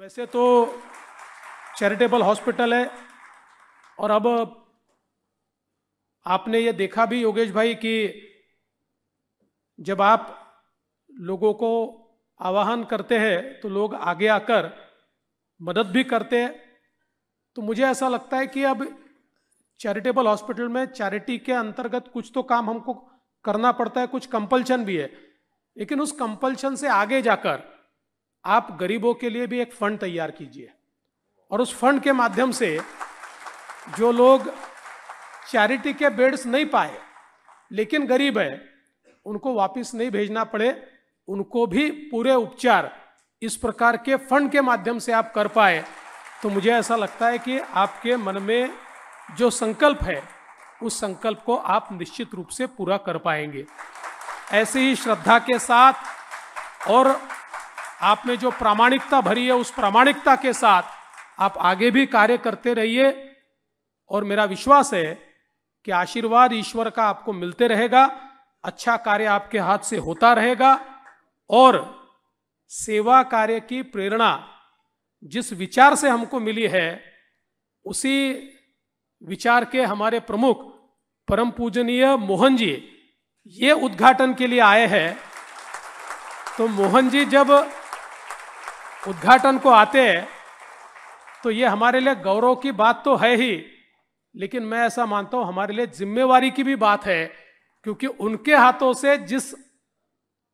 वैसे तो charitable hospital है और अब आपने ये देखा भी योगेश भाई कि जब आप लोगों को आवाहन करते हैं तो लोग आगे आकर मदद भी करते हैं तो मुझे ऐसा लगता है कि अब चैरिटेबल हॉस्पिटल में चैरिटी के अंतर्गत कुछ तो काम हमको करना पड़ता है कुछ कंपल्शन भी है लेकिन उस कंपल्शन से आगे जाकर आप गरीबों के लिए भी एक फंड तैयार कीजिए और उस फंड के माध्यम से जो लोग चैरिटी के बेड्स नहीं पाए लेकिन गरीब है उनको वापस नहीं भेजना पड़े उनको भी पूरे उपचार इस प्रकार के फंड के माध्यम से आप कर पाए तो मुझे ऐसा लगता है कि आपके मन में जो संकल्प है उस संकल्प को आप निश्चित रूप से पूरा कर पाएंगे ऐसी ही श्रद्धा के साथ और आप में जो प्रामाणिकता भरी है उस प्रामाणिकता के साथ आप आगे भी कार्य करते रहिए और मेरा विश्वास है कि आशीर्वाद ईश्वर का आपको मिलते रहेगा अच्छा कार्य आपके हाथ से होता रहेगा और सेवा कार्य की प्रेरणा जिस विचार से हमको मिली है उसी विचार के हमारे प्रमुख परम पूजनीय मोहन जी ये उद्घाटन के लिए आए हैं तो मोहन जी जब उद्घाटन को आते हैं तो ये हमारे लिए गौरव की बात तो है ही लेकिन मैं ऐसा मानता हूं हमारे लिए जिम्मेवारी की भी बात है क्योंकि उनके हाथों से जिस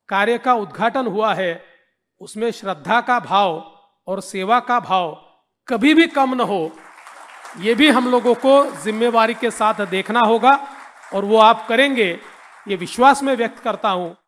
कार्य का उद्घाटन हुआ है उसमें श्रद्धा का भाव और सेवा का भाव कभी भी कम न हो ये भी हम लोगों को जिम्मेवारी के साथ देखना होगा और वो आप करेंगे ये विश्वास में व्यक्त करता हूं